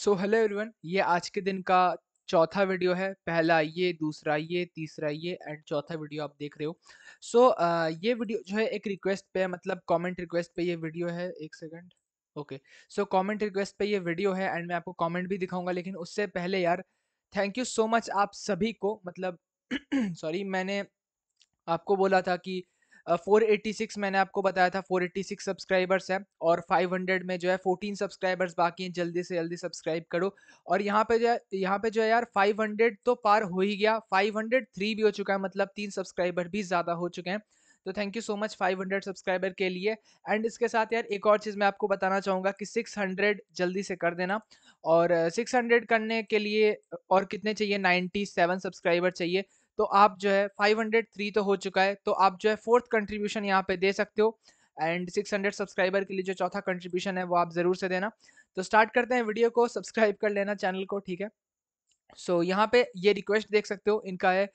So hello everyone ये आज के दिन का चौथा वीडियो है पहला ये दूसरा ये तीसरा ये एंड चौथा वीडियो आप देख रहे हो सो so, uh, ये वीडियो जो है एक रिक्वेस्ट पे मतलब कमेंट रिक्वेस्ट पे ये वीडियो है एक second okay so comment request पे ये वीडियो है एंड मैं आपको कमेंट भी दिखाऊंगा लेकिन उससे पहले यार थैंक यू सो मच आप सभी को मतलब सॉरी मैंने आपको बोला था कि फोर एट्टी सिक्स मैंने आपको बताया था फोर एट्टी सिक्स सब्सक्राइबर्स है और फाइव हंड्रेड में जो है फोर्टीन सब्सक्राइबर्स बाकी हैं जल्दी से जल्दी सब्सक्राइब करो और यहाँ पे जो है यहाँ पे जो है यार फाइव हंड्रेड तो पार हो ही गया फाइव हंड्रेड थ्री भी हो चुका है मतलब तीन सब्सक्राइबर भी ज़्यादा हो चुके हैं तो thank you so much 500 subscriber के लिए एंड इसके साथ यार एक और चीज़ मैं आपको बताना चाहूँगा कि 600 जल्दी से कर देना और 600 करने के लिए और कितने चाहिए 97 सब्सक्राइबर चाहिए तो आप जो है 503 तो हो चुका है तो आप जो है फोर्थ कंट्रीब्यूशन यहाँ पे दे सकते हो एंड 600 सब्सक्राइबर के लिए जो चौथा कंट्रीब्यूशन है वो आप ज़रूर से देना तो स्टार्ट करते हैं वीडियो को सब्सक्राइब कर लेना चैनल को ठीक है सो so, यहाँ पे ये रिक्वेस्ट देख सकते हो इनका है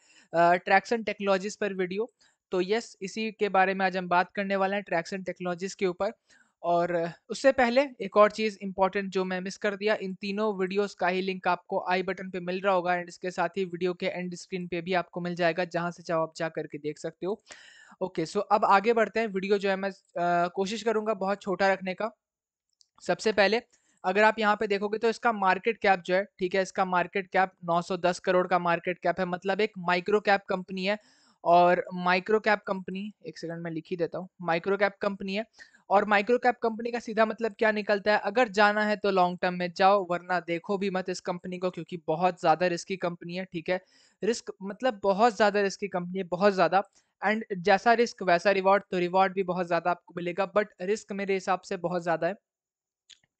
ट्रैक्सन टेक्नोलॉजीज़ पर वीडियो तो यस इसी के बारे में आज हम बात करने वाले हैं ट्रैक्सन टेक्नोलॉजीज़ के ऊपर और उससे पहले एक और चीज़ इंपॉर्टेंट जो मैं मिस कर दिया इन तीनों वीडियोस का ही लिंक आपको आई बटन पे मिल रहा होगा एंड इसके साथ ही वीडियो के एंड स्क्रीन पे भी आपको मिल जाएगा जहां से चाहो आप जा करके देख सकते हो ओके okay, सो so अब आगे बढ़ते हैं वीडियो जो है मैं आ, कोशिश करूंगा बहुत छोटा रखने का सबसे पहले अगर आप यहाँ पे देखोगे तो इसका मार्केट कैप जो है ठीक है इसका मार्केट कैप 910 करोड़ का मार्केट कैप है मतलब एक माइक्रो कैप कंपनी है और माइक्रो कैप कंपनी एक सेकंड में लिख ही देता हूँ माइक्रो कैप कंपनी है और माइक्रो कैप कंपनी का सीधा मतलब क्या निकलता है अगर जाना है तो लॉन्ग टर्म में जाओ वरना देखो भी मत इस कंपनी को क्योंकि बहुत ज़्यादा रिस्की कंपनी है ठीक है रिस्क मतलब बहुत ज़्यादा रिस्की कंपनी है बहुत ज़्यादा एंड जैसा रिस्क वैसा रिवॉर्ड तो रिवॉर्ड भी बहुत ज़्यादा आपको मिलेगा बट रिस्क मेरे हिसाब से बहुत ज़्यादा है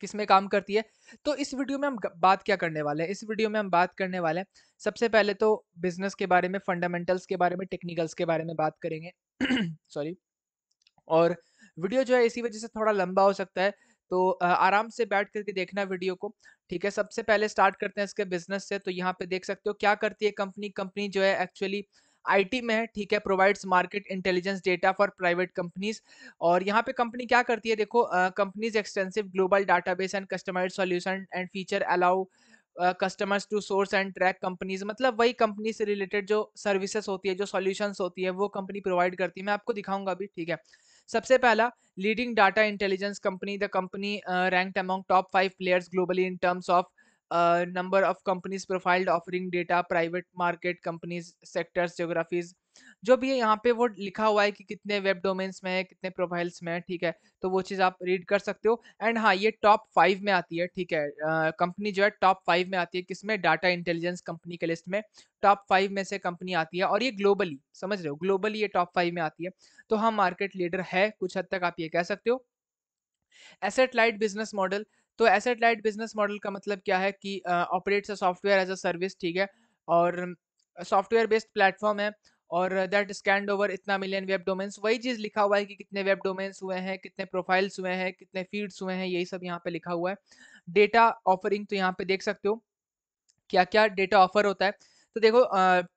किस में काम करती है तो इस वीडियो में हम बात क्या करने वाले हैं इस वीडियो में हम बात करने वाले हैं सबसे पहले तो बिजनेस के बारे में फंडामेंटल्स के बारे में टेक्निकल्स के बारे में बात करेंगे सॉरी और वीडियो जो है इसी वजह से थोड़ा लंबा हो सकता है तो आराम से बैठ करके देखना वीडियो को ठीक है सबसे पहले स्टार्ट करते हैं इसके बिजनेस से तो यहाँ पे देख सकते हो क्या करती है कंपनी कंपनी जो है एक्चुअली आईटी में है ठीक है provides market intelligence data for private companies और यहाँ पे कंपनी क्या करती है देखो companies extensive global database and customise solution and feature allow customers to source and track companies मतलब वही कंपनी से रिलेटेड जो सर्विसेज होती है जो सॉल्यूशंस होती है वो कंपनी प्रोवाइड करती है मैं आपको दिखाऊंगा अभी ठीक है सबसे पहला leading data intelligence company the company rank among top five players globally in terms of number of companies profiled offering data private market companies sectors geographies जो भी है यहाँ पे वो लिखा हुआ है कि कितने वेब डोमेन्स में है कितने प्रोफाइल्स में है ठीक है तो वो चीज़ आप रीड कर सकते हो एंड हाँ ये टॉप फाइव में आती है ठीक है कंपनी uh, जो है टॉप फाइव में आती है किसमें डाटा इंटेलिजेंस कंपनी के लिस्ट में टॉप फाइव में से कंपनी आती है और ये ग्लोबली समझ रहे हो ग्लोबली ये टॉप फाइव में आती है तो हाँ मार्केट लीडर है कुछ हद तक आप ये कह सकते हो एसेट लाइट बिजनेस मॉडल तो एसेट लाइट बिजनेस मॉडल का मतलब क्या है कि operates a software as a service ठीक है और सॉफ्टवेयर बेस्ड प्लेटफॉर्म है और दैट स्कैंड ओवर इतना मिलियन वेब डोमेन्स वही चीज़ लिखा हुआ है कि कितने वेब डोमेन्स हुए हैं कितने प्रोफाइल्स हुए हैं कितने फीड्स हुए हैं यही सब यहाँ पे लिखा हुआ है डेटा ऑफरिंग तो यहाँ पे देख सकते हो क्या क्या डेटा ऑफर होता है तो देखो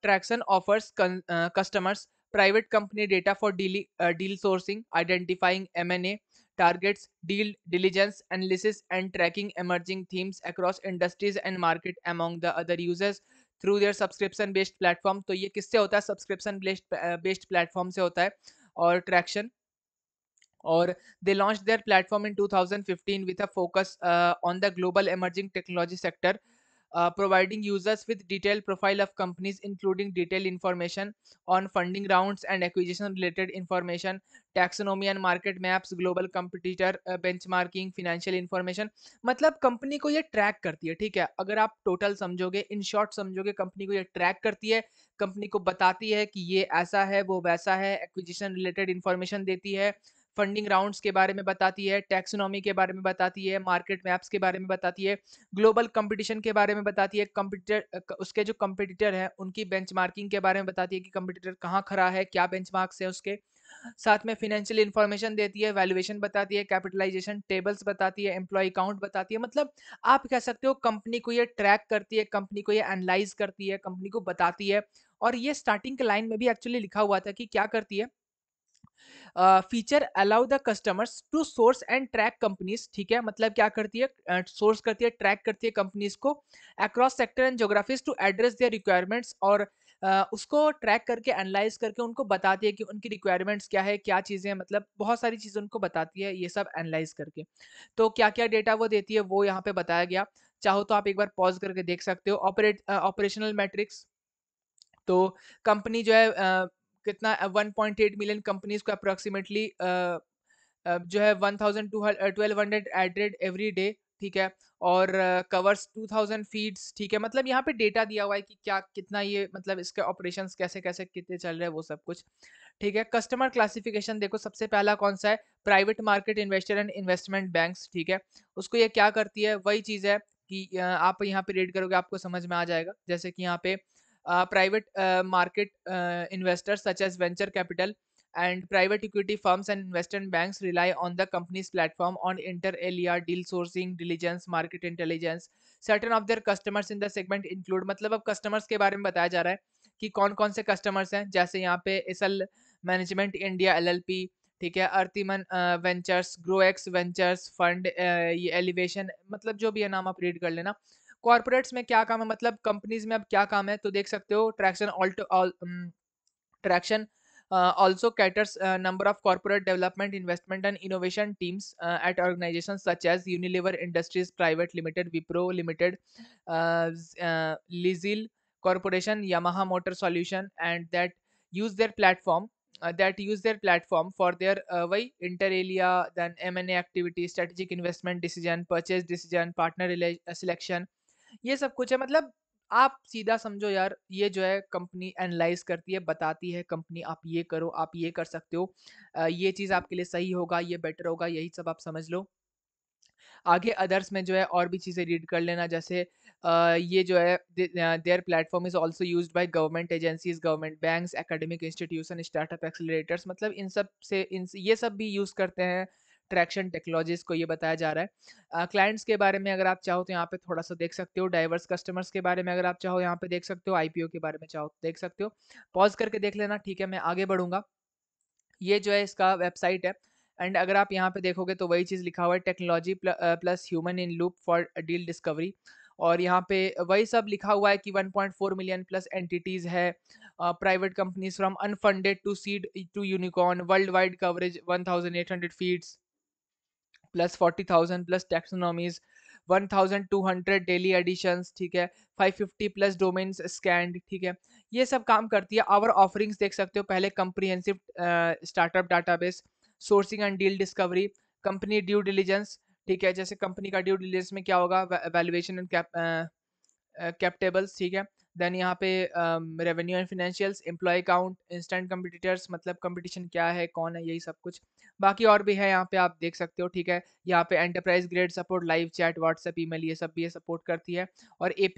Tracxn offers customers private company data for deal deal sourcing identifying M and A targets deal diligence, analysis, and tracking emerging themes across industries and market among the other users through their subscription based platform to ye तो ये किससे होता है subscription based platform se hota hai और traction और they launch their platform in 2015 with a focus on the global emerging technology sector uh, providing users with detailed profile of companies including detailed information on funding rounds and acquisition related information taxonomy and market maps global benchmarking financial information मतलब company को ये track करती है ठीक है अगर आप total समझोगे इन शॉर्ट समझोगे कंपनी को ये ट्रैक करती है कंपनी को बताती है कि ये ऐसा है वो वैसा है एक्विजिशन रिलेटेड इन्फॉर्मेशन देती है फंडिंग राउंड्स के बारे में बताती है टैक्सोनॉमी के बारे में बताती है मार्केट मैप्स के बारे में बताती है ग्लोबल कंपटीशन के बारे में बताती है कंपटीटर उसके जो कंपटीटर हैं उनकी बेंचमार्किंग के बारे में बताती है कि कंपटीटर कहाँ खड़ा है क्या बेंच है उसके साथ में फिनेंशियल इन्फॉर्मेशन देती है वैल्यूएशन बताती है कैपिटलाइजेशन टेबल्स बताती है एम्प्लॉय अकाउंट बताती है मतलब आप कह सकते हो कंपनी को ये ट्रैक करती है कंपनी को ये एनालाइज करती है कंपनी को बताती है और ये स्टार्टिंग के लाइन में भी एक्चुअली लिखा हुआ था कि क्या करती है feature allow the customers to source and track companies ठीक है मतलब क्या करती है सोर्स uh, करती है ट्रैक करती है कंपनीज को across sector and geographies to address their requirements और uh, उसको ट्रैक करके एनालाइज करके उनको बताती है कि उनकी रिक्वायरमेंट्स क्या है क्या चीज़ें हैं मतलब बहुत सारी चीज़ें उनको बताती है ये सब एनालाइज करके तो क्या क्या डेटा वो देती है वो यहाँ पे बताया गया चाहो तो आप एक बार पॉज करके देख सकते हो ऑपरेट ऑपरेशनल मैट्रिक्स तो कंपनी जो है कितना 1.8 मिलियन कंपनीज को अप्रोक्सीमेटली जो है 1200 एडेड एवरी डे ठीक है और कवर्स टू थाउजेंड फीड्स ठीक है मतलब यहाँ पे डेटा दिया हुआ है कि क्या कितना ये मतलब इसके ऑपरेशंस कैसे कैसे कितने चल रहे हैं वो सब कुछ ठीक है कस्टमर क्लासिफिकेशन देखो सबसे पहला कौन सा है private market investor and investment banks ठीक है उसको ये क्या करती है वही चीज़ है कि आप यहाँ पे रेड करोगे आपको समझ में आ जाएगा जैसे कि यहाँ पे private market investors such as venture capital and private equity firms and investment bank rely on the company's platform on inter alia deal sourcing diligence market intelligence certain of their customers in the segment include मतलब अब customers के बारे में बताया जा रहा है कि कौन कौन से कस्टमर्स हैं जैसे यहाँ पे S L management India L L P ठीक है अर्थिमन ventures Grow X ventures fund Elevation मतलब जो भी है नाम आप रीड कर लेना कॉर्पोरेट्स में क्या काम है मतलब कंपनीज में अब क्या काम है तो देख सकते हो Tracxn Tracxn also caters number of corporate development investment and innovation teams at organisation such as Unilever industries private limited Wipro limited लिजिल corporation Yamaha motor solution and that use their platform that use their platform for their वही inter alia than M and activity strategic investment decision purchase decision partner selection ये सब कुछ है मतलब आप सीधा समझो यार ये जो है कंपनी एनालाइज करती है बताती है कंपनी आप ये करो आप ये कर सकते हो ये चीज़ आपके लिए सही होगा ये बेटर होगा यही सब आप समझ लो आगे अदर्स में जो है और भी चीज़ें रीड कर लेना जैसे ये जो है their platform is also use by government agencies government banks academic institution startup accelerators मतलब इन सब से इन ये सब भी यूज़ करते हैं ट्रैक्शन टेक्नोलॉजीज को ये बताया जा रहा है क्लाइंट्स के बारे में अगर आप चाहो तो यहाँ पे थोड़ा सा देख सकते हो डाइवर्स कस्टमर्स के बारे में अगर आप चाहो यहाँ पे देख सकते हो आईपीओ के बारे में चाहो तो देख सकते हो पॉज करके देख लेना ठीक है मैं आगे बढ़ूंगा ये जो है इसका वेबसाइट है एंड अगर आप यहाँ पे देखोगे तो वही चीज़ लिखा हुआ है technology plus human in loop for deal discovery और यहाँ पे वही सब लिखा हुआ है कि 1.4 मिलियन प्लस एंटिटीज़ है private companies from unfunded to seed to unicorn worldwide coverage 1800 feeds plus forty thousand plus taxonomies one thousand two hundred daily additions ठीक है five fifty plus domains scanned ठीक है ये सब काम करती है आवर ऑफरिंग्स देख सकते हो पहले comprehensive startup database sourcing and deal discovery company due diligence ठीक है जैसे कंपनी का ड्यू डिलीजेंस में क्या होगा वैल्यूएशन एंड कैप टेबल्स ठीक है देन यहाँ पे revenue and financials employ count instant competitors मतलब कंपटीशन क्या है कौन है यही सब कुछ बाकी और भी है यहाँ पे आप देख सकते हो ठीक है यहाँ पे enterprise grade support live chat WhatsApp email ये सब भी ये सपोर्ट करती है और a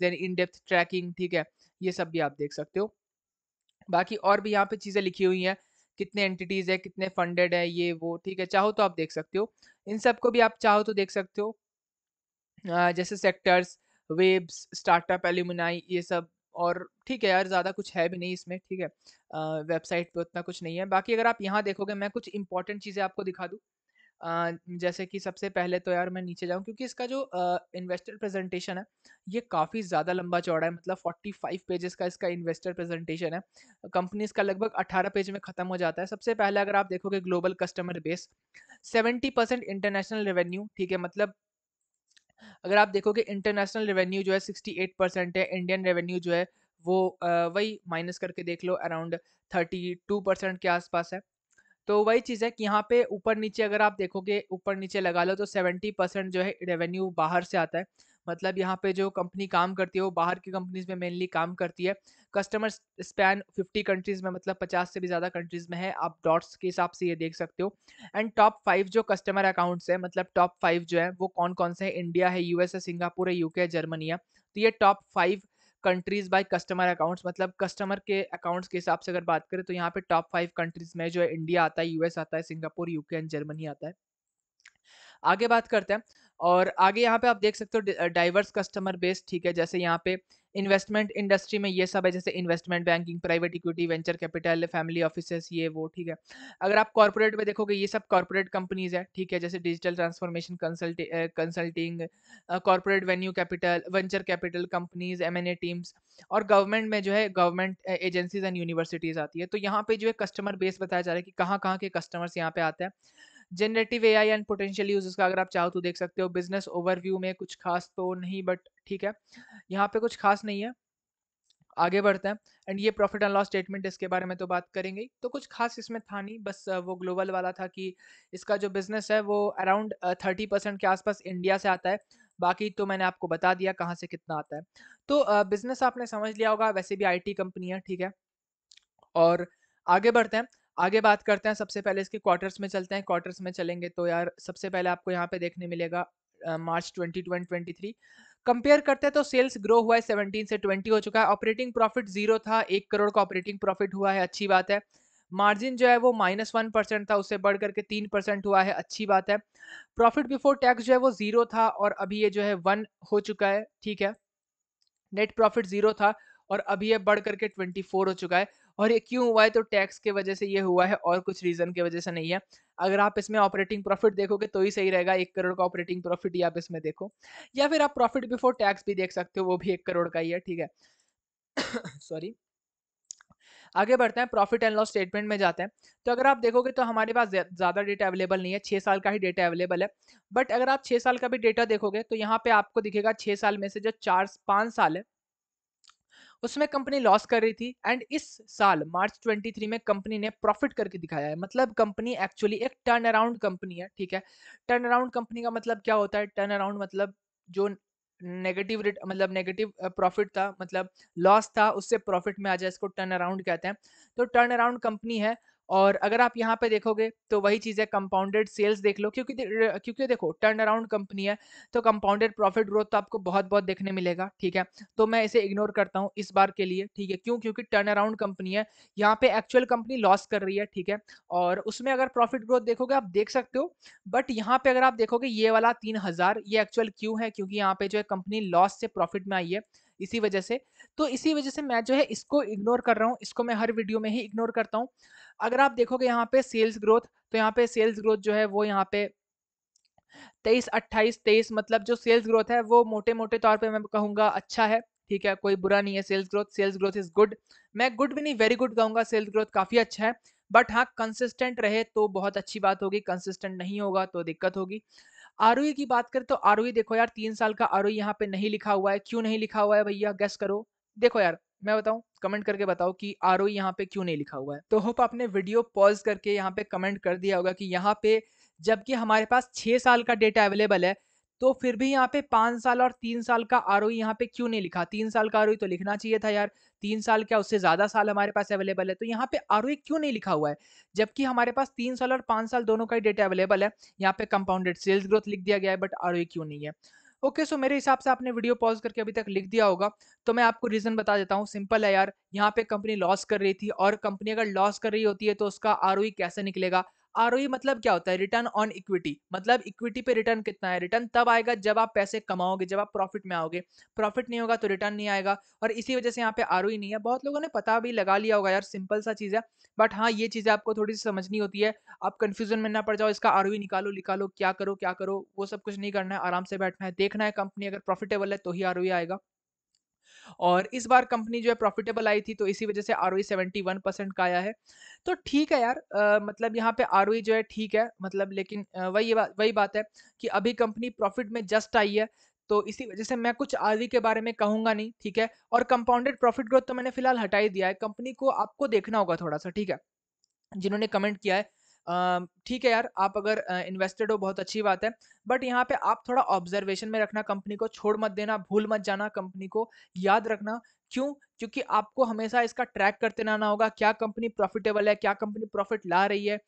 then in depth tracking ठीक है ये सब भी आप देख सकते हो बाकी और भी यहाँ पे चीज़ें लिखी हुई हैं कितने एंटिटीज़ है कितने फंडेड है ये वो ठीक है चाहो तो आप देख सकते हो इन सब को भी आप चाहो तो देख सकते हो जैसे सेक्टर्स वेब्स, स्टार्टअप एल्यूमिनाई ये सब और ठीक है यार ज़्यादा कुछ है भी नहीं इसमें ठीक है। वेबसाइट पे उतना कुछ नहीं है। बाकी अगर आप यहाँ देखोगे मैं कुछ इंपॉर्टेंट चीज़ें आपको दिखा दूँ। जैसे कि सबसे पहले तो यार मैं नीचे जाऊँ क्योंकि इसका जो इन्वेस्टर प्रेज़ेंटेशन है ये काफ़ी ज़्यादा लंबा चौड़ा है मतलब 45 पेजेस का इसका इन्वेस्टर प्रेज़ेंटेशन है। कंपनी इसका लगभग 18 पेज में ख़त्म हो जाता है। सबसे पहले अगर आप देखोगे global customer base 70% international revenue ठीक है मतलब अगर आप देखोगे इंटरनेशनल रेवेन्यू जो है सिक्सटी एट परसेंट है इंडियन रेवेन्यू जो है वो वही माइनस करके देख लो अराउंड थर्टी टू परसेंट के आसपास है तो वही चीज़ है कि यहाँ पे ऊपर नीचे अगर आप देखोगे ऊपर नीचे लगा लो तो सेवेंटी परसेंट जो है रेवेन्यू बाहर से आता है मतलब यहाँ पे जो कंपनी काम करती है वो बाहर की कंपनीज में मेनली काम करती है कस्टमर स्पैन 50 कंट्रीज में मतलब 50 से भी ज़्यादा कंट्रीज में है आप डॉट्स के हिसाब से ये देख सकते हो एंड टॉप फाइव जो मतलब कस्टमर अकाउंट्स है मतलब टॉप फाइव जो है वो कौन कौन से है इंडिया है यूएस है सिंगापुर है यूके है जर्मनी है तो ये top five countries by customer accounts मतलब कस्टमर के अकाउंट्स के हिसाब से अगर बात करें तो यहाँ पे टॉप फाइव कंट्रीज में जो है इंडिया आता है यूएस आता है सिंगापुर यूके एंड जर्मनी आता है आगे बात करते हैं और आगे यहाँ पे आप देख सकते हो डाइवर्स कस्टमर बेस ठीक है जैसे यहाँ पे इन्वेस्टमेंट इंडस्ट्री में ये सब है जैसे investment banking private equity venture capital family office ये वो ठीक है अगर आप कॉर्पोरेट में देखोगे ये सब कॉर्पोरेट कंपनीज है ठीक है जैसे डिजिटल ट्रांसफॉर्मेशन कंसल्टिंग कॉर्पोरेट वेन्यू capital venture capital companies M teams और गवर्नमेंट में जो है गवर्नमेंट एजेंसीज एंड यूनिवर्सिटीज आती है तो यहाँ पे जो है कस्टमर बेस बताया जा रहा है कि कहाँ कहाँ के कस्टमर्स यहाँ पे आते हैं generative AI and potential use इसका अगर आप चाहो तो देख सकते हो बिजनेस ओवरव्यू में कुछ खास तो नहीं बट ठीक है यहाँ पे कुछ खास नहीं है आगे बढ़ते हैं एंड ये प्रॉफिट एंड लॉस स्टेटमेंट इसके बारे में तो बात करेंगे तो कुछ खास इसमें था नहीं बस वो ग्लोबल वाला था कि इसका जो बिजनेस है वो अराउंड थर्टी परसेंट के आसपास इंडिया से आता है बाकी तो मैंने आपको बता दिया कहाँ से कितना आता है तो बिजनेस आपने समझ लिया होगा वैसे भी आईटी कंपनी है ठीक है और आगे बढ़ते हैं आगे बात करते हैं सबसे पहले इसके क्वार्टर्स में चलते हैं क्वार्टर्स में चलेंगे तो यार सबसे पहले आपको यहाँ पे देखने मिलेगा March twenty twenty three compare करते हैं तो सेल्स ग्रो हुआ है 17 से 20 हो चुका है ऑपरेटिंग प्रॉफिट जीरो था एक करोड़ का ऑपरेटिंग प्रॉफिट हुआ है अच्छी बात है मार्जिन जो है वो माइनस वन परसेंट था उससे बढ़ करके तीन परसेंट हुआ है अच्छी बात है प्रॉफिट बिफोर टैक्स जो है वो जीरो था और अभी ये जो है वन हो चुका है ठीक है नेट प्रॉफिट जीरो था और अभी ये बढ़ करके ट्वेंटी फोर हो चुका है और ये क्यों हुआ है तो टैक्स के वजह से ये हुआ है और कुछ रीजन के वजह से नहीं है अगर आप इसमें ऑपरेटिंग प्रॉफिट देखोगे तो ही सही रहेगा एक करोड़ का ऑपरेटिंग प्रॉफिट ही आप इसमें देखो या फिर आप प्रॉफिट बिफोर टैक्स भी देख सकते हो वो भी एक करोड़ का ही है ठीक है सॉरी आगे बढ़ते हैं प्रॉफिट एंड लॉस स्टेटमेंट में जाते हैं तो अगर आप देखोगे तो हमारे पास ज़्यादा डेटा अवेलेबल नहीं है छः साल का ही डेटा अवेलेबल है बट अगर आप छः साल का भी डेटा देखोगे तो यहाँ पे आपको दिखेगा छः साल में से जो चार पाँच साल है उसमें कंपनी लॉस कर रही थी एंड इस साल मार्च 23 में कंपनी ने प्रॉफिट करके दिखाया है मतलब कंपनी एक्चुअली एक टर्न अराउंड कंपनी है ठीक है टर्न अराउंड कंपनी का मतलब क्या होता है टर्न अराउंड मतलब जो नेगेटिव रेट मतलब नेगेटिव प्रॉफिट था मतलब लॉस था उससे प्रॉफिट में आ जाए इसको टर्न अराउंड कहते हैं तो टर्न अराउंड कंपनी है और अगर आप यहाँ पे देखोगे तो वही चीज़ है कंपाउंडेड सेल्स देख लो क्योंकि क्योंकि देखो टर्न अराउंड कंपनी है तो कंपाउंडेड प्रॉफिट ग्रोथ तो आपको बहुत बहुत देखने मिलेगा ठीक है तो मैं इसे इग्नोर करता हूँ इस बार के लिए ठीक है क्यों क्योंकि टर्न अराउंड कंपनी है यहाँ पे एक्चुअल कंपनी लॉस कर रही है ठीक है और उसमें अगर प्रॉफिट ग्रोथ देखोगे आप देख सकते हो बट यहाँ पे अगर आप देखोगे ये वाला तीन हज़ार ये एक्चुअल क्यों है क्योंकि यहाँ पे जो है कंपनी लॉस से प्रॉफिट में आई है इसी वजह से तो इसी वजह से मैं जो है इसको इग्नोर कर रहा हूँ इसको मैं हर वीडियो में ही इग्नोर करता हूँ अगर आप देखोगे यहाँ पे सेल्स ग्रोथ तो यहाँ पे सेल्स ग्रोथ जो है वो यहाँ पे तेईस अट्ठाईस तेईस मतलब जो सेल्स ग्रोथ है वो मोटे मोटे तौर पे मैं कहूंगा अच्छा है ठीक है कोई बुरा नहीं है sales growth sales growth is good मैं गुड भी नहीं वेरी गुड कहूंगा सेल्स ग्रोथ काफ़ी अच्छा है बट हाँ कंसिस्टेंट रहे तो बहुत अच्छी बात होगी कंसिस्टेंट नहीं होगा तो दिक्कत होगी आर e की बात करें तो आर e देखो यार तीन साल का आर e यहाँ पे नहीं लिखा हुआ है क्यों नहीं लिखा हुआ है भैया गैस करो देखो यार मैं बताऊं कमेंट करके बताओ कि आर ओ e यहाँ पे क्यों नहीं लिखा हुआ है तो होप आपने वीडियो पॉज करके यहाँ पे कमेंट कर दिया होगा कि यहाँ पे जबकि हमारे पास छः साल का डेटा अवेलेबल है तो फिर भी यहाँ पे पाँच साल और तीन साल का आर ओ e यहाँ पे क्यों नहीं लिखा तीन साल का आर e तो लिखना चाहिए था यार तीन साल क्या उससे ज़्यादा साल हमारे पास अवेलेबल है तो यहाँ पे आर क्यों नहीं लिखा हुआ है जबकि हमारे पास तीन साल और पाँच साल दोनों का ही डेटा अवेलेबल है यहाँ पे कंपाउंडेड सेल्स ग्रोथ लिख दिया गया है बट आर क्यों नहीं है ओके सो मेरे हिसाब से आपने वीडियो पॉज करके अभी तक लिख दिया होगा तो मैं आपको रीजन बता देता हूँ सिंपल है यार यहाँ पे कंपनी लॉस कर रही थी और कंपनी अगर लॉस कर रही होती है तो उसका आर e कैसे निकलेगा आर मतलब क्या होता है रिटर्न ऑन इक्विटी मतलब इक्विटी पे रिटर्न कितना है रिटर्न तब आएगा जब आप पैसे कमाओगे जब आप प्रॉफिट में आओगे प्रॉफिट नहीं होगा तो रिटर्न नहीं आएगा और इसी वजह से यहाँ पे आर नहीं है बहुत लोगों ने पता भी लगा लिया होगा यार सिंपल सा चीज़ है बट हाँ ये चीज़ें आपको थोड़ी सी समझनी होती है आप कन्फ्यूजन में ना पड़ जाओ इसका आर निकालो निकालो क्या करो क्या करो वो सब कुछ नहीं करना है आराम से बैठना है देखना है कंपनी अगर प्रॉफिटेबल है तो ही आर आएगा और इस बार कंपनी जो है प्रॉफिटेबल आई थी तो इसी वजह से R O seventy one percent का आया है तो ठीक है यार आ, मतलब यहाँ पे आर e जो है ठीक है मतलब लेकिन वही बा, वही बात है कि अभी कंपनी प्रॉफिट में जस्ट आई है तो इसी वजह से मैं कुछ आर e के बारे में कहूंगा नहीं ठीक है और कंपाउंडेड प्रॉफिट ग्रोथ तो मैंने फिलहाल हटा ही दिया है कंपनी को आपको देखना होगा थोड़ा सा ठीक है जिन्होंने कमेंट किया है ठीक है यार आप अगर इन्वेस्टेड हो बहुत अच्छी बात है बट यहाँ पे आप थोड़ा ऑब्जर्वेशन में रखना कंपनी को छोड़ मत देना भूल मत जाना कंपनी को याद रखना क्यों क्योंकि आपको हमेशा इसका ट्रैक करते रहना होगा क्या कंपनी प्रॉफिटेबल है क्या कंपनी प्रॉफिट ला रही है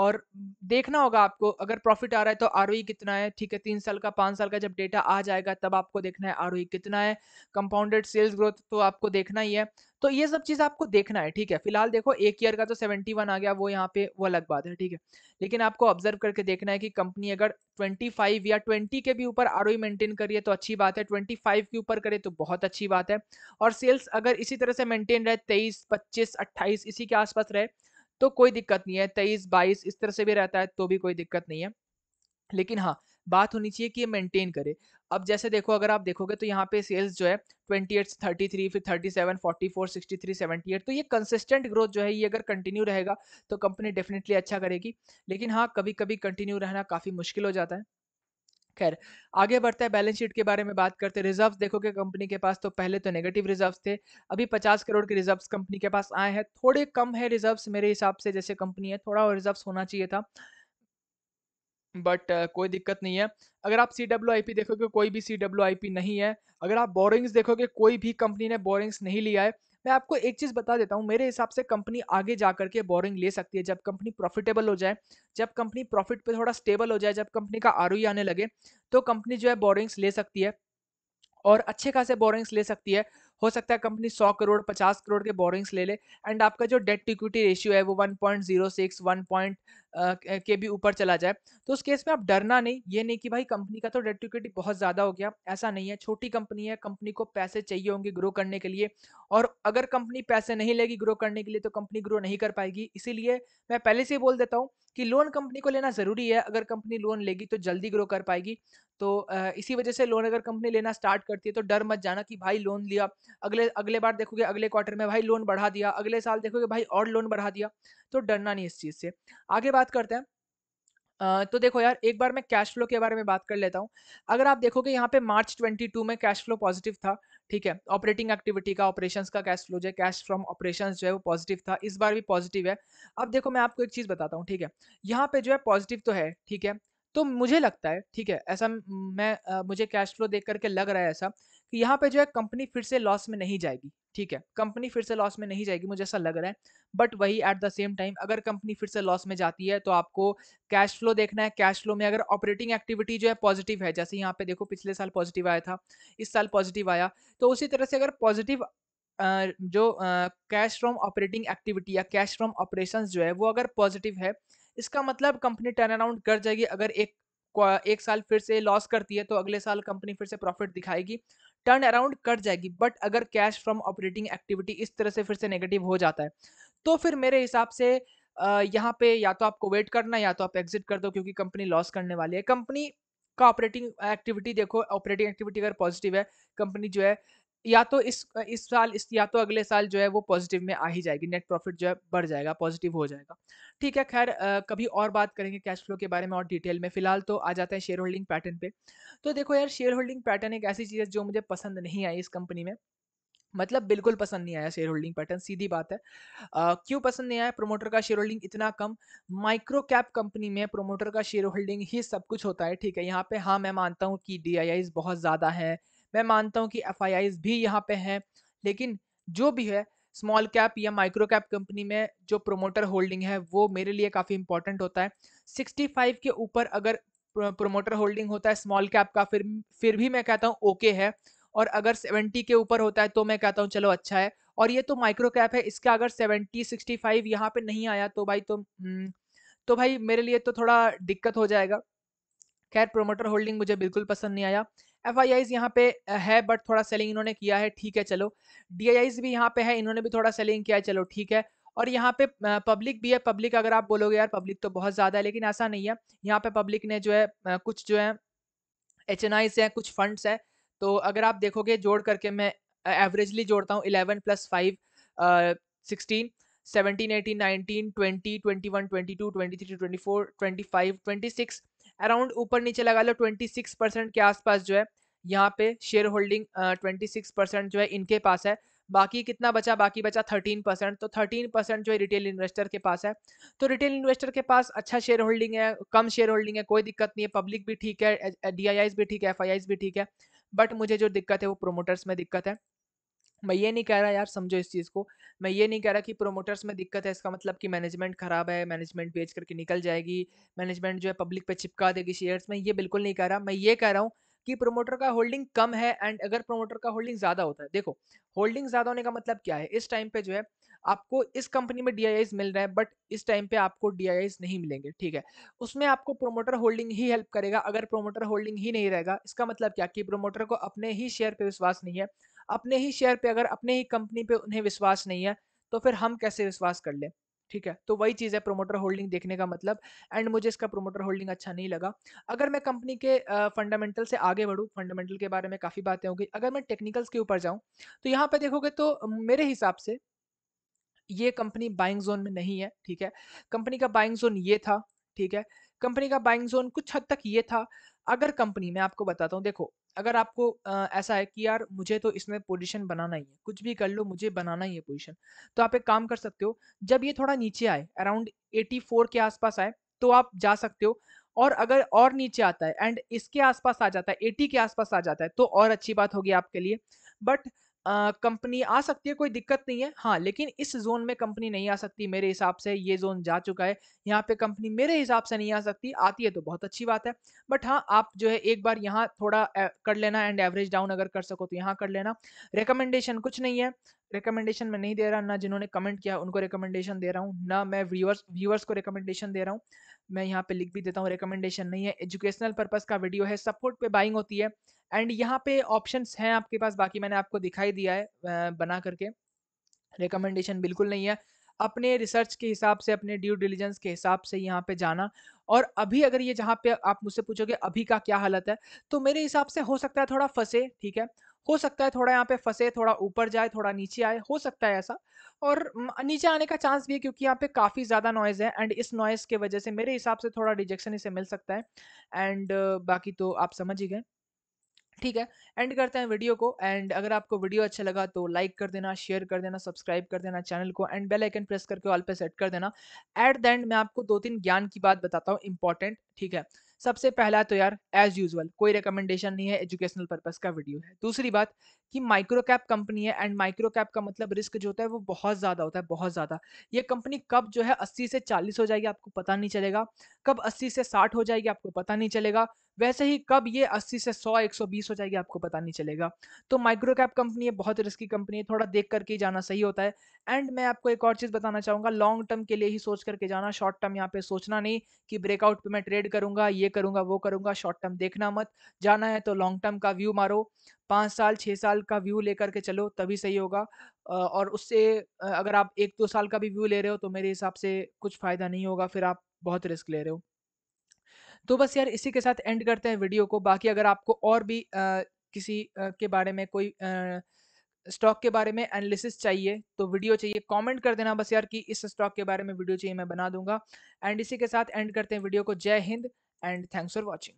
और देखना होगा आपको अगर प्रॉफिट आ रहा है तो आर e कितना है ठीक है तीन साल का पाँच साल का जब डेटा आ जाएगा तब आपको देखना है आर e कितना है कंपाउंडेड सेल्स ग्रोथ तो आपको देखना ही है तो ये सब चीज़ आपको देखना है ठीक है फिलहाल देखो एक ईयर का तो 71 आ गया वो यहाँ पे वो अलग बात है ठीक है लेकिन आपको ऑब्जर्व करके देखना है कि कंपनी अगर 25 या 20 के भी ऊपर आर मेंटेन e करिए तो अच्छी बात है 25 के ऊपर करे तो बहुत अच्छी बात है और सेल्स अगर इसी तरह से मेंटेन रहे तेईस पच्चीस अट्ठाईस इसी के आसपास रहे तो कोई दिक्कत नहीं है तेईस बाईस इस तरह से भी रहता है तो भी कोई दिक्कत नहीं है लेकिन हाँ बात होनी चाहिए कि ये मेंटेन करे अब जैसे देखो अगर आप देखोगे तो यहाँ पे सेल्स जो है ट्वेंटी एट थर्टी थ्री फिर सिक्सटी थ्री सेवेंटी एट तो ये कंसिस्टेंट ग्रोथ जो है ये अगर कंटिन्यू रहेगा तो कंपनी डेफिनेटली अच्छा करेगी लेकिन हाँ कभी कभी कंटिन्यू रहना काफ़ी मुश्किल हो जाता है खैर आगे बढ़ते हैं बैलेंस शीट के बारे में बात करते हैं रिजर्व्स देखोगे कंपनी के पास तो पहले तो नेगेटिव रिजर्व्स थे अभी 50 करोड़ के रिजर्व्स कंपनी के पास आए हैं थोड़े कम है रिजर्व्स मेरे हिसाब से जैसे कंपनी है थोड़ा और रिजर्व्स होना चाहिए था बट uh, कोई दिक्कत नहीं है अगर आप सी डब्ल्यू आई पी देखोगे कोई भी सी डब्ल्यू आई पी नहीं है अगर आप बोरिंग्स देखोगे कोई भी कंपनी ने बोरिंग्स नहीं लिया है मैं आपको एक चीज़ बता देता हूँ मेरे हिसाब से कंपनी आगे जा करके बोरिंग ले सकती है जब कंपनी प्रॉफिटेबल हो जाए जब कंपनी प्रॉफिट पे थोड़ा स्टेबल हो जाए जब कंपनी का आर आने लगे तो कंपनी जो है बोरिंग्स ले सकती है और अच्छे खासे बोरिंग्स ले सकती है हो सकता है कंपनी सौ करोड़ पचास करोड़ के बोरिंग्स ले ले एंड आपका जो डेट टू इक्विटी रेशियो है वो one point zero six one point के भी ऊपर चला जाए तो उस केस में आप डरना नहीं ये नहीं कि भाई कंपनी का तो डेट टू इक्विटी बहुत ज़्यादा हो गया ऐसा नहीं है छोटी कंपनी है कंपनी को पैसे चाहिए होंगे ग्रो करने के लिए और अगर कंपनी पैसे नहीं लेगी ग्रो करने के लिए तो कंपनी ग्रो नहीं कर पाएगी इसीलिए मैं पहले से ही बोल देता हूँ कि लोन कंपनी को लेना ज़रूरी है अगर कंपनी लोन लेगी तो जल्दी ग्रो कर पाएगी तो इसी वजह से लोन अगर कंपनी लेना स्टार्ट करती है तो डर मत जाना कि भाई लोन लिया अगले अगले बार देखोगे अगले क्वार्टर में भाई लोन बढ़ा दिया अगले साल देखोगे भाई और लोन बढ़ा दिया तो डरना नहीं इस चीज़ से आगे बात करते हैं तो देखो यार एक बार मैं कैश फ्लो के बारे में बात कर लेता हूँ अगर आप देखोगे यहाँ पे मार्च 22 में कैश फ्लो पॉजिटिव था ठीक है ऑपरेटिंग एक्टिविटी का ऑपरेशंस का कैश फ्लो जो है कैश फ्रॉम ऑपरेशंस जो है वो पॉजिटिव था इस बार भी पॉजिटिव है अब देखो मैं आपको एक चीज़ बताता हूँ ठीक है यहाँ पे जो है पॉजिटिव तो है ठीक है तो मुझे लगता है ठीक है ऐसा मैं आ, मुझे कैश फ्लो देख करके लग रहा है ऐसा कि यहाँ पे जो है कंपनी फिर से लॉस में नहीं जाएगी ठीक है कंपनी फिर से लॉस में नहीं जाएगी मुझे ऐसा लग रहा है बट वही एट द सेम टाइम अगर कंपनी फिर से लॉस में जाती है तो आपको कैश फ्लो देखना है कैश फ्लो में अगर ऑपरेटिंग एक्टिविटी जो है पॉजिटिव है जैसे यहाँ पे देखो पिछले साल पॉजिटिव आया था इस साल पॉजिटिव आया तो उसी तरह से अगर पॉजिटिव जो कैश फ्रॉम ऑपरेटिंग एक्टिविटी या कैश फ्रॉम ऑपरेशन जो है वो अगर पॉजिटिव है इसका मतलब कंपनी टर्न अराउंड कर जाएगी अगर एक एक साल फिर से लॉस करती है तो अगले साल कंपनी फिर से प्रॉफिट दिखाएगी टर्न अराउंड कट जाएगी बट अगर कैश फ्रॉम ऑपरेटिंग एक्टिविटी इस तरह से फिर से नेगेटिव हो जाता है तो फिर मेरे हिसाब से यहाँ पे या तो आपको वेट करना या तो आप एग्जिट कर दो क्योंकि कंपनी लॉस करने वाली है कंपनी का ऑपरेटिंग एक्टिविटी देखो ऑपरेटिंग एक्टिविटी अगर पॉजिटिव है कंपनी जो है या तो इस इस साल इस या तो अगले साल जो है वो पॉजिटिव में आ ही जाएगी नेट प्रॉफिट जो है बढ़ जाएगा पॉजिटिव हो जाएगा ठीक है खैर कभी और बात करेंगे कैश फ्लो के बारे में और डिटेल में फिलहाल तो आ जाता है शेयर होल्डिंग पैटर्न पे तो देखो यार शेयर होल्डिंग पैटर्न एक ऐसी चीज़ है जो मुझे पसंद नहीं आई इस कंपनी में मतलब बिल्कुल पसंद नहीं आया शेयर होल्डिंग पैटर्न सीधी बात है आ, क्यों पसंद नहीं आया प्रोमोटर का शेयर होल्डिंग इतना कम माइक्रो कैप कंपनी में प्रोमोटर का शेयर होल्डिंग ही सब कुछ होता है ठीक है यहाँ पे हाँ मैं मानता हूँ कि डी बहुत ज़्यादा है मैं मानता हूँ कि एफ भी यहाँ पे हैं लेकिन जो भी है स्मॉल कैप या माइक्रो कैप कंपनी में जो प्रोमोटर होल्डिंग है वो मेरे लिए काफ़ी इंपॉर्टेंट होता है 65 के ऊपर अगर प्रोमोटर होल्डिंग होता है स्मॉल कैप का फिर फिर भी मैं कहता हूँ ओके okay है और अगर 70 के ऊपर होता है तो मैं कहता हूँ चलो अच्छा है और ये तो माइक्रो कैप है इसका अगर 70 65 यहाँ पे नहीं आया तो भाई तो हम्म, तो भाई मेरे लिए तो थोड़ा दिक्कत हो जाएगा खैर प्रोमोटर होल्डिंग मुझे बिल्कुल पसंद नहीं आया एफ आई आईज यहाँ पे है बट थोड़ा सेलिंग इन्होंने किया है ठीक है चलो डी आई आईज भी यहाँ पे है इन्होंने भी थोड़ा सेलिंग किया है चलो ठीक है और यहाँ पे पब्लिक भी है पब्लिक अगर आप बोलोगे यार पब्लिक तो बहुत ज़्यादा है लेकिन ऐसा नहीं है यहाँ पे पब्लिक ने जो है कुछ जो है एच एन आईज हैं कुछ फंड्स हैं तो अगर आप देखोगे जोड़ करके मैं एवरेजली जोड़ता हूँ eleven plus five sixteen seventeen eighteen nineteen twenty twenty one twenty two twenty three twenty four twenty five twenty six around ऊपर नीचे लगा लो 26 परसेंट के आसपास जो है यहाँ पे shareholding twenty six percent जो है इनके पास है बाकी कितना बचा बाकी बचा थर्टीन परसेंट तो थर्टीन परसेंट जो है रिटेल इन्वेस्टर के पास है तो रिटेल इन्वेस्टर के पास अच्छा शेयर होल्डिंग है कम शेयर होल्डिंग है कोई दिक्कत नहीं है पब्लिक भी ठीक है डी भी ठीक है एफ भी ठीक है बट मुझे जो दिक्कत है वो प्रोमोटर्स में दिक्कत है मैं ये नहीं कह रहा यार समझो इस चीज़ को, मैं ये नहीं कह रहा कि प्रोमोटर्स में दिक्कत है इसका मतलब कि मैनेजमेंट खराब है, मैनेजमेंट बेच करके निकल जाएगी, मैनेजमेंट जो है पब्लिक पे चिपका देगी शेयर्स, में ये बिल्कुल नहीं कह रहा। मैं ये कह रहा हूँ कि प्रोमोटर का होल्डिंग कम है एंड अगर प्रोमोटर का होल्डिंग ज़्यादा होता है, देखो होल्डिंग ज़्यादा होने का मतलब क्या है? इस टाइम पे जो है आपको इस कंपनी में डी मिल रहे हैं बट इस टाइम पे आपको डी नहीं मिलेंगे, ठीक है? उसमें आपको प्रोमोटर होल्डिंग ही हेल्प करेगा, अगर प्रोमोटर होल्डिंग ही नहीं रहेगा, इसका मतलब क्या कि प्रोमोटर को अपने ही शेयर पे विश्वास नहीं है। अपने ही शेयर पे अगर अपने ही कंपनी पे उन्हें विश्वास नहीं है तो फिर हम कैसे विश्वास कर लें ठीक है तो वही चीज़ है प्रोमोटर होल्डिंग देखने का मतलब एंड मुझे इसका प्रोमोटर होल्डिंग अच्छा नहीं लगा अगर मैं कंपनी के फंडामेंटल से आगे बढ़ूँ फंडामेंटल के बारे में काफ़ी बातें होंगी अगर मैं टेक्निकल्स के ऊपर जाऊँ तो यहाँ पर देखोगे तो मेरे हिसाब से ये कंपनी बाइंग जोन में नहीं है ठीक है कंपनी का बाइंग जोन ये था ठीक है कंपनी का बाइंग जोन कुछ हद तक ये था अगर कंपनी मैं आपको बताता हूँ देखो अगर आपको ऐसा है कि यार मुझे तो इसमें पोजीशन बनाना ही है कुछ भी कर लो मुझे बनाना ही है पोजीशन तो आप एक काम कर सकते हो जब ये थोड़ा नीचे आए अराउंड 84 के आसपास आए तो आप जा सकते हो और अगर और नीचे आता है एंड इसके आसपास आ जाता है 80 के आसपास आ जाता है तो और अच्छी बात होगी आपके लिए बट कंपनी आ सकती है कोई दिक्कत नहीं है हाँ लेकिन इस जोन में कंपनी नहीं आ सकती मेरे हिसाब से ये जोन जा चुका है यहाँ पे कंपनी मेरे हिसाब से नहीं आ सकती आती है तो बहुत अच्छी बात है बट हाँ आप जो है एक बार यहाँ थोड़ा कर लेना एंड एवरेज डाउन अगर कर सको तो यहाँ कर लेना रिकमेंडेशन कुछ नहीं है रिकमेंडेशन मैं नहीं दे रहा ना जिन्होंने कमेंट किया उनको रिकमेंडेशन दे रहा हूँ ना मैं व्यूअर्स व्यूअर्स को रिकमेंडेशन दे रहा हूँ मैं यहाँ पे लिख भी देता हूँ रिकमेंडेशन नहीं है एजुकेशनल पर्पज़ का वीडियो है सपोर्ट पे बाइंग होती है एंड यहाँ पे ऑप्शंस हैं आपके पास बाकी मैंने आपको दिखाई दिया है बना करके रिकमेंडेशन बिल्कुल नहीं है अपने रिसर्च के हिसाब से अपने ड्यू डिलीजेंस के हिसाब से यहाँ पे जाना और अभी अगर ये जहाँ पे आप मुझसे पूछोगे अभी का क्या हालत है तो मेरे हिसाब से हो सकता है थोड़ा फंसे ठीक है हो सकता है थोड़ा यहाँ पे फंसे थोड़ा ऊपर जाए थोड़ा नीचे आए हो सकता है ऐसा और नीचे आने का चांस भी है क्योंकि यहाँ पे काफ़ी ज़्यादा नॉइज़ है एंड इस नॉइज़ के वजह से मेरे हिसाब से थोड़ा रिजेक्शन इसे मिल सकता है एंड बाकी तो आप समझ ही गए ठीक है एंड करते हैं वीडियो को एंड अगर आपको वीडियो अच्छा लगा तो लाइक कर देना शेयर कर देना सब्सक्राइब कर देना चैनल को एंड बेल आइकन प्रेस करके ऑल पे सेट कर देना एट द एंड मैं आपको दो तीन ज्ञान की बात बताता हूँ इंपॉर्टेंट ठीक है सबसे पहला तो यार एज यूजल कोई रिकमेंडेशन नहीं है एजुकेशनल पर्पज का वीडियो है दूसरी बात कि माइक्रो कैप कंपनी है एंड माइक्रो कैप का मतलब रिस्क जो होता है वो बहुत ज़्यादा होता है बहुत ज़्यादा ये कंपनी कब जो है अस्सी से चालीस हो जाएगी आपको पता नहीं चलेगा कब अस्सी से साठ हो जाएगी आपको पता नहीं चलेगा वैसे ही कब ये 80 से 100 120 हो जाएगी आपको पता नहीं चलेगा तो माइक्रो कैप कंपनी है बहुत रिस्की कंपनी है थोड़ा देख करके जाना सही होता है एंड मैं आपको एक और चीज़ बताना चाहूँगा लॉन्ग टर्म के लिए ही सोच करके जाना शॉर्ट टर्म यहाँ पे सोचना नहीं कि ब्रेकआउट पे मैं ट्रेड करूंगा ये करूंगा वो करूंगा शॉर्ट टर्म देखना मत जाना है तो लॉन्ग टर्म का व्यू मारो पाँच साल छः साल का व्यू लेकर के चलो तभी सही होगा और उससे अगर आप एक दो साल का भी व्यू ले रहे हो तो मेरे हिसाब से कुछ फ़ायदा नहीं होगा फिर आप बहुत रिस्क ले रहे हो तो बस यार इसी के साथ एंड करते हैं वीडियो को बाकी अगर आपको और भी आ, किसी आ, के बारे में कोई स्टॉक के बारे में एनालिसिस चाहिए तो वीडियो चाहिए कमेंट कर देना बस यार कि इस स्टॉक के बारे में वीडियो चाहिए मैं बना दूंगा एंड इसी के साथ एंड करते हैं वीडियो को जय हिंद एंड थैंक्स फॉर वॉचिंग